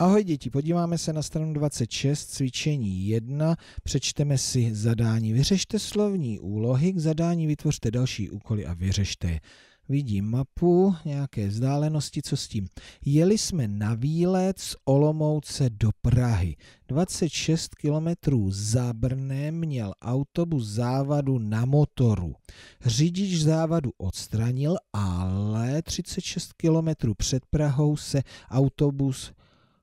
Ahoj děti, podíváme se na stranu 26, cvičení 1, přečteme si zadání, vyřešte slovní úlohy, k zadání vytvořte další úkoly a vyřešte je. Vidím mapu, nějaké vzdálenosti, co s tím. Jeli jsme na výlet z Olomouce do Prahy. 26 kilometrů za Brnem měl autobus závadu na motoru. Řidič závadu odstranil, ale 36 kilometrů před Prahou se autobus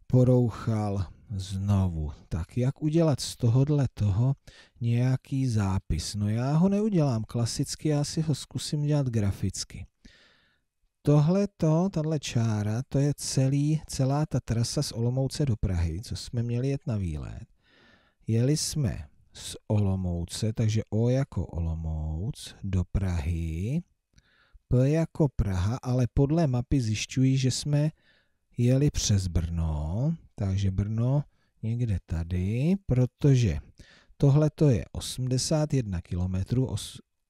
porouchal znovu. Tak jak udělat z tohohle toho nějaký zápis? No já ho neudělám klasicky, já si ho zkusím dělat graficky. Tohle to, tahle čára, to je celý, celá ta trasa z Olomouce do Prahy, co jsme měli jet na výlet. Jeli jsme z Olomouce, takže O jako Olomouc, do Prahy, P jako Praha, ale podle mapy zjišťují, že jsme jeli přes Brno. Takže Brno někde tady, protože tohle to je 81 km,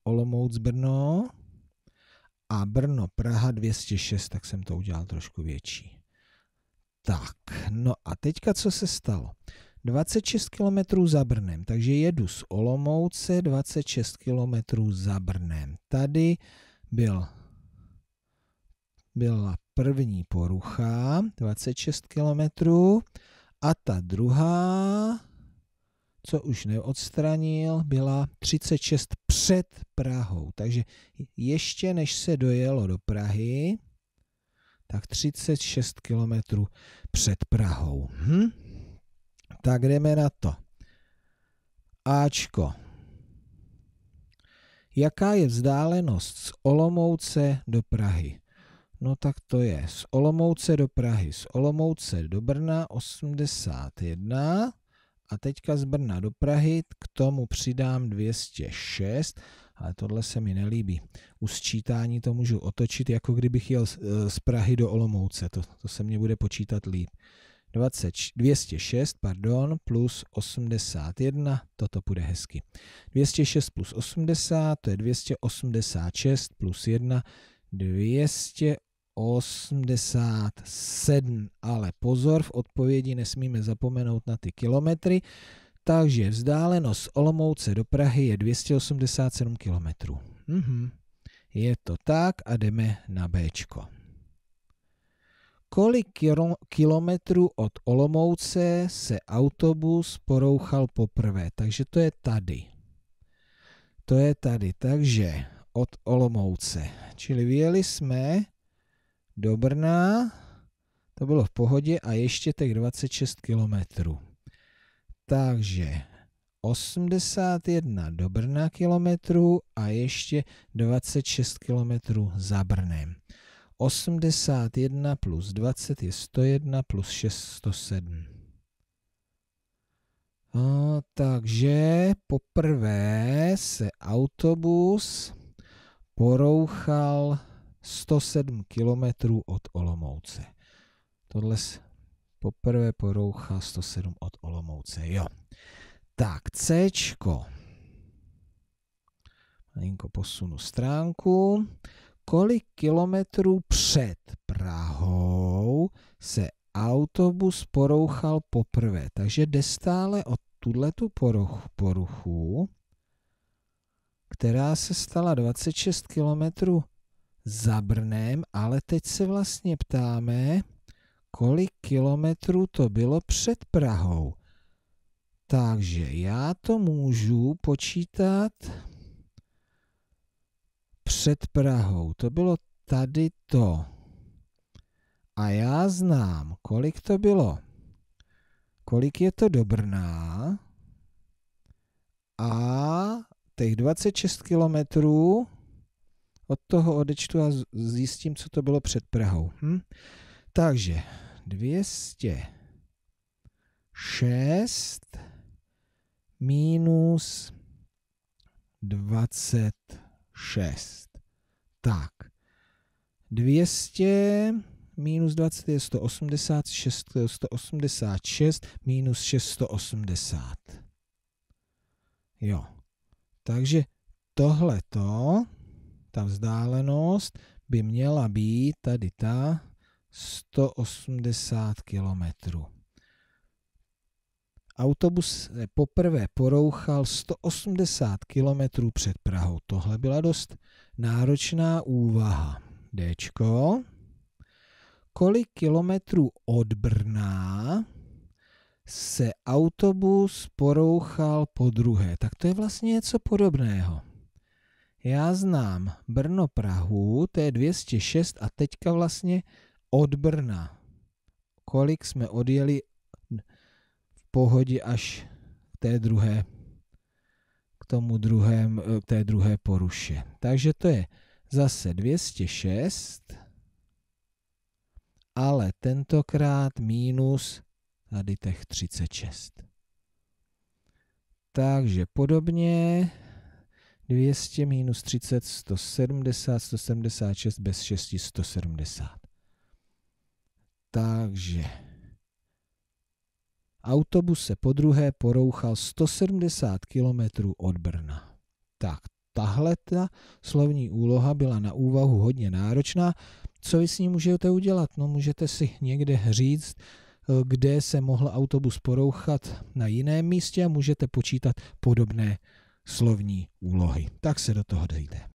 Olomouc Brno a Brno Praha 206, tak jsem to udělal trošku větší. Tak, no a teďka co se stalo? 26 km za Brnem, takže jedu z Olomouce 26 km za Brnem. Tady byl, byla první porucha, 26 km, a ta druhá, co už neodstranil, byla 36 před Prahou. Takže ještě než se dojelo do Prahy, tak 36 km před Prahou. Hm? Tak jdeme na to. Ačko. Jaká je vzdálenost z Olomouce do Prahy? No tak to je z Olomouce do Prahy, z Olomouce do Brna 81 a teďka z Brna do Prahy k tomu přidám 206, ale tohle se mi nelíbí. U sčítání to můžu otočit, jako kdybych jel z eh, Prahy do Olomouce, to, to se mě bude počítat líp. 20, 206 pardon, plus 81, toto bude hezky. 206 plus 80, to je 286 plus 1, 87, ale pozor, v odpovědi nesmíme zapomenout na ty kilometry, takže vzdálenost z Olomouce do Prahy je 287 kilometrů. Mhm. Je to tak a jdeme na B. Kolik kilometrů od Olomouce se autobus porouchal poprvé? Takže to je tady. To je tady, takže od Olomouce. Čili vyjeli jsme do Brna, to bylo v pohodě a ještě tak 26 km. Takže 81 do Brna kilometrů a ještě 26 km za Brnem. 81 plus 20 je 101 plus 6 107. No, takže poprvé se autobus porouchal 107 km od Olomouce. Tohle poprvé poroucha 107 od Olomouce, jo. Tak, C. Malinko posunu stránku. Kolik kilometrů před Prahou se autobus porouchal poprvé? Takže jde stále o tuhletu poruchu, poruchu, která se stala 26 kilometrů za Brnem, ale teď se vlastně ptáme, kolik kilometrů to bylo před Prahou. Takže já to můžu počítat před Prahou. To bylo tady to. A já znám, kolik to bylo. Kolik je to do Brna. A těch 26 kilometrů od toho odečtu a zjistím, co to bylo před Prahou. Hm? Takže 206 minus 26. Tak. 200 minus 20 je 186, 186 minus 680. Jo. Takže tohleto ta vzdálenost by měla být tady ta 180 kilometrů. Autobus se poprvé porouchal 180 kilometrů před Prahou. Tohle byla dost náročná úvaha. D. Kolik kilometrů od Brna se autobus porouchal po druhé. Tak to je vlastně něco podobného já znám Brno Prahu, to je 206 a teďka vlastně od Brna. Kolik jsme odjeli v pohodě až k té druhé, k tomu druhém, eh, k té druhé poruše. Takže to je zase 206, ale tentokrát minus tady těch 36. Takže podobně 200 minus 30, 170, 176, bez 6, 170. Takže autobus se po druhé porouchal 170 km od Brna. Tak, tahle ta slovní úloha byla na úvahu hodně náročná. Co vy s ní můžete udělat? No, můžete si někde říct, kde se mohl autobus porouchat na jiném místě a můžete počítat podobné slovní úlohy. Tak se do toho dejte.